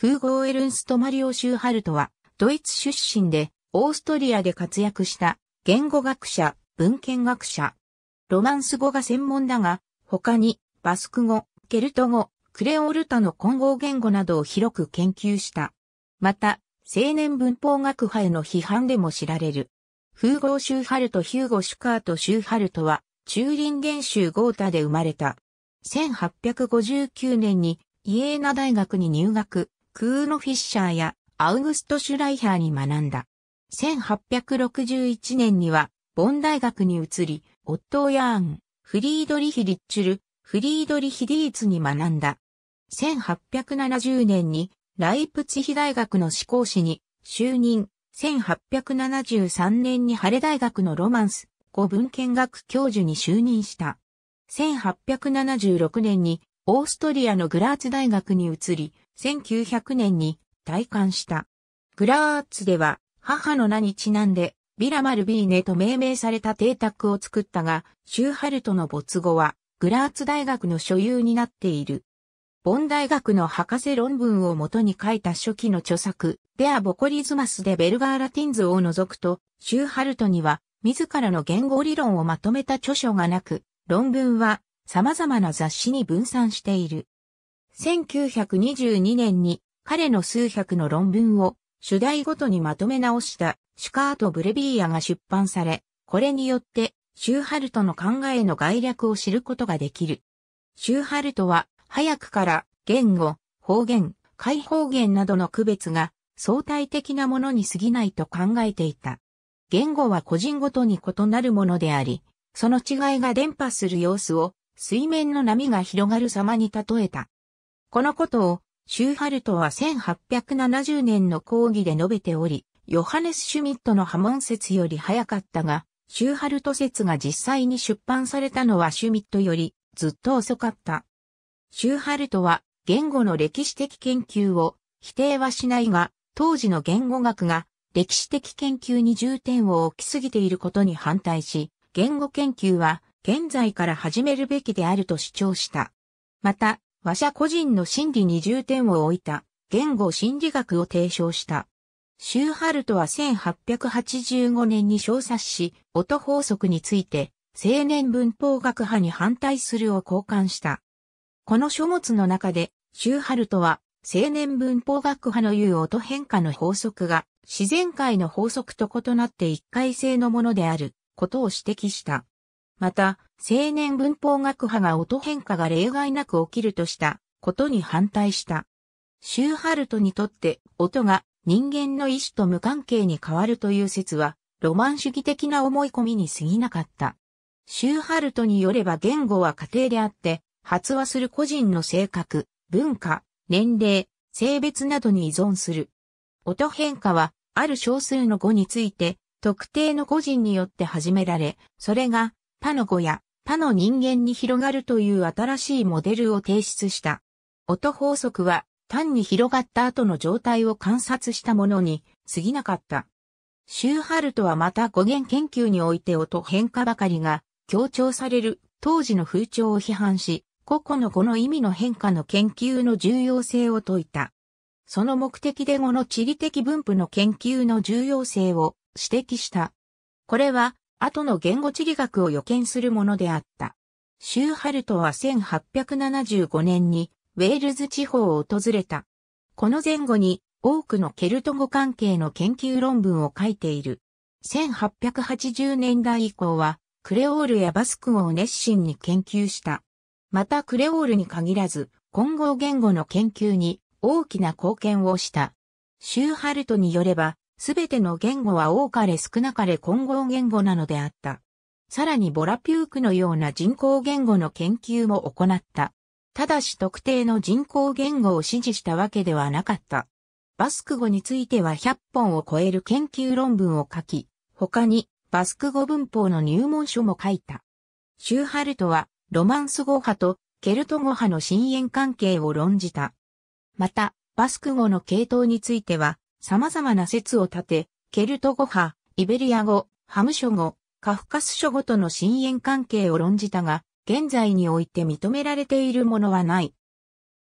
フーゴーエルンスト・マリオ・シューハルトは、ドイツ出身で、オーストリアで活躍した、言語学者、文献学者。ロマンス語が専門だが、他に、バスク語、ケルト語、クレオルタの混合言語などを広く研究した。また、青年文法学派への批判でも知られる。フーゴー・シューハルト・ヒューゴ・シュカート・シューハルトは、チューンゲン州ゴータで生まれた。1859年に、イエーナ大学に入学、クーノ・フィッシャーやアウグスト・シュライハーに学んだ。1861年には、ボン大学に移り、オットー・ヤーン、フリードリヒ・リッチュル、フリードリヒ・ディーツに学んだ。1870年に、ライプツヒ大学の志向士に就任。1873年にハレ大学のロマンス語文献学教授に就任した。1876年にオーストリアのグラーツ大学に移り、1900年に体感した。グラーツでは母の名にちなんでビラマルビーネと命名された邸宅を作ったが、シューハルトの没後はグラーツ大学の所有になっている。ボン大学の博士論文をもとに書いた初期の著作、デア・ボコリズマスでベルガーラティンズを除くと、シューハルトには自らの言語理論をまとめた著書がなく、論文は様々な雑誌に分散している。1922年に彼の数百の論文を主題ごとにまとめ直したシュカート・ブレビーヤが出版され、これによってシューハルトの考えの概略を知ることができる。シューハルトは早くから言語、方言、解放言などの区別が相対的なものに過ぎないと考えていた。言語は個人ごとに異なるものであり、その違いが伝播する様子を水面の波が広がる様に例えた。このことを、シューハルトは1870年の講義で述べており、ヨハネス・シュミットの波紋説より早かったが、シューハルト説が実際に出版されたのはシュミットよりずっと遅かった。シューハルトは言語の歴史的研究を否定はしないが、当時の言語学が歴史的研究に重点を置きすぎていることに反対し、言語研究は現在から始めるべきであると主張した。また、和者個人の心理に重点を置いた言語心理学を提唱した。シューハルトは1885年に小冊子、音法則について、青年文法学派に反対するを交換した。この書物の中で、シューハルトは、青年文法学派の言う音変化の法則が、自然界の法則と異なって一回性のものである、ことを指摘した。また、青年文法学派が音変化が例外なく起きるとしたことに反対した。シューハルトにとって音が人間の意志と無関係に変わるという説はロマン主義的な思い込みに過ぎなかった。シューハルトによれば言語は過程であって発話する個人の性格、文化、年齢、性別などに依存する。音変化はある少数の語について特定の個人によって始められ、それが他の語や他の人間に広がるという新しいモデルを提出した。音法則は単に広がった後の状態を観察したものに過ぎなかった。シューハルトはまた語源研究において音変化ばかりが強調される当時の風潮を批判し、個々の語の意味の変化の研究の重要性を説いた。その目的で語の地理的分布の研究の重要性を指摘した。これは後の言語地理学を予見するものであった。シューハルトは1875年にウェールズ地方を訪れた。この前後に多くのケルト語関係の研究論文を書いている。1880年代以降はクレオールやバスク語を熱心に研究した。またクレオールに限らず混合言語の研究に大きな貢献をした。シューハルトによればすべての言語は多かれ少なかれ混合言語なのであった。さらにボラピュークのような人工言語の研究も行った。ただし特定の人工言語を支持したわけではなかった。バスク語については100本を超える研究論文を書き、他にバスク語文法の入門書も書いた。シューハルトはロマンス語派とケルト語派の深淵関係を論じた。また、バスク語の系統については、様々な説を立て、ケルト語派、イベリア語、ハム書語、カフカス書語との深淵関係を論じたが、現在において認められているものはない。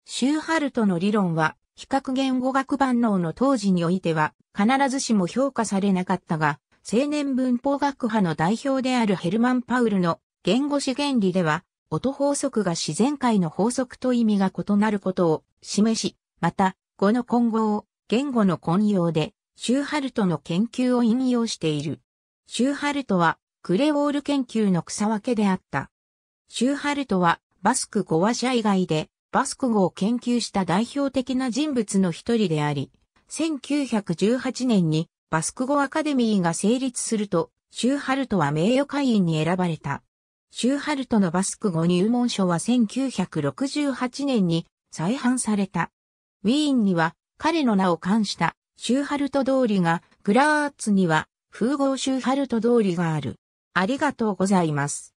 シューハルトの理論は、比較言語学万能の当時においては、必ずしも評価されなかったが、青年文法学派の代表であるヘルマン・パウルの言語資原理では、音法則が自然界の法則と意味が異なることを示し、また、語の混合、言語の混用で、シューハルトの研究を引用している。シューハルトは、クレオール研究の草分けであった。シューハルトは、バスク語話者以外で、バスク語を研究した代表的な人物の一人であり、1918年にバスク語アカデミーが成立すると、シューハルトは名誉会員に選ばれた。シューハルトのバスク語入門書は1968年に再版された。ウィーンには彼の名を冠したシューハルト通りが、グラーツには、風豪シューハルト通りがある。ありがとうございます。